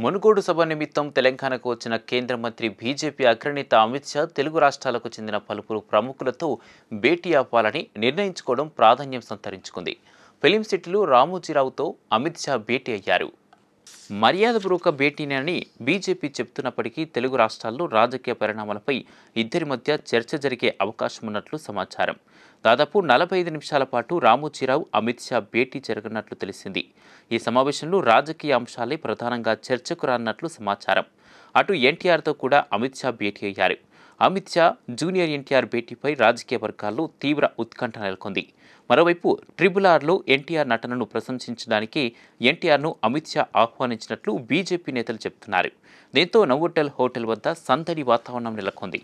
మునుగోడు సభ నిమిత్తం తెలంగాణకు వచ్చిన కేంద్ర మంత్రి బీజేపీ అగ్రనేత అమిత్ షా తెలుగు రాష్ట్రాలకు చెందిన పలువురు ప్రముఖులతో భేటీ అవ్వాలని నిర్ణయించుకోవడం ప్రాధాన్యం సంతరించుకుంది ఫిలిం సిటీలో రామోజీరావుతో అమిత్ షా భేటీ అయ్యారు మర్యాదపూర్వక భేటీనని బీజేపీ చెప్తున్నప్పటికీ తెలుగు రాష్ట్రాల్లో రాజకీయ పరిణామాలపై ఇద్దరి మధ్య చర్చ జరిగే అవకాశం ఉన్నట్లు సమాచారం దాదాపు నలభై ఐదు నిమిషాల పాటు రామోజీరావు అమిత్ షా భేటీ జరగనున్నట్లు తెలిసింది ఈ సమావేశంలో రాజకీయ అంశాలే ప్రధానంగా చర్చకు రానున్నట్లు సమాచారం అటు ఎన్టీఆర్తో కూడా అమిత్ షా భేటీ అయ్యారు అమిత్ షా జూనియర్ ఎన్టీఆర్ భేటీపై రాజకీయ వర్గాల్లో తీవ్ర ఉత్కంఠ నెలకొంది మరోవైపు ట్రిబుల్ ఆర్లో ఎన్టీఆర్ నటనను ప్రశంసించడానికి ఎన్టీఆర్ను అమిత్ షా ఆహ్వానించినట్లు బీజేపీ నేతలు చెబుతున్నారు దీంతో నవోటల్ హోటల్ వద్ద సందడి వాతావరణం నెలకొంది